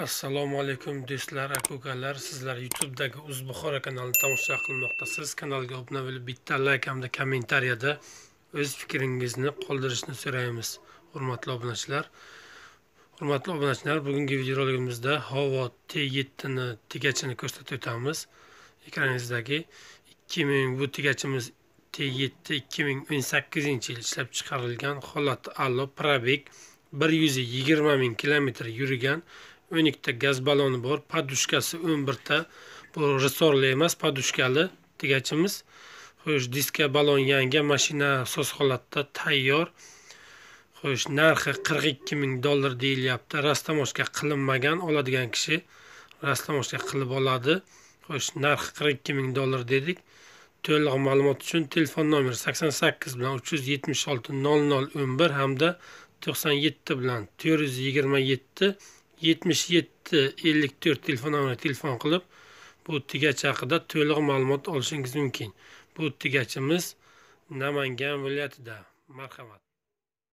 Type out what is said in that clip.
assalomu alaykum do'stlar akukalar sizlar youtubedagi uzbuxoro kanalini tomosha qilmoqdasiz kanalga obuna bo'lib bitta layk hamda kommentariyada o'z fikringizni qoldirishni so'raymiz hurmatli obunachilar hurmatli obunachilar bugungi videoroligimizda hovo t yettini tegachini ko'rsatib o'tamiz ekraningizdagi ikki ming bu tegachimiz t yetti ikki ming o'n sakkizinchi yil ishlab chiqarilgan holati alo probek bir yuz yigirma ming kilometr yurgan o'n ikkita gaz baloni bor podushkasi o'n birta bu resorli emas podushkali tegachimiz xo'sh diska balon yangi mashina soz holatda tayyor xo'sh narxi qirq ikki ming dollar deyilyapti rastamoshka qilinmagan oladigan kishi rastamoshka qilib oladi xo'sh narxi qirq ikki ming dollar dedik to'liq ma'lumot uchun telefon nomeri sakson sakkiz bilan uch yuz yetmish olti nol nol o'n bir hamda to'qson yetti bilan to'rt yuz yigirma yetti 77 54 telefon nomeri telefon qilib bu tugacha haqida to'liq ma'lumot olishingiz mumkin bu tugachimiz namangan viloyatida marhamat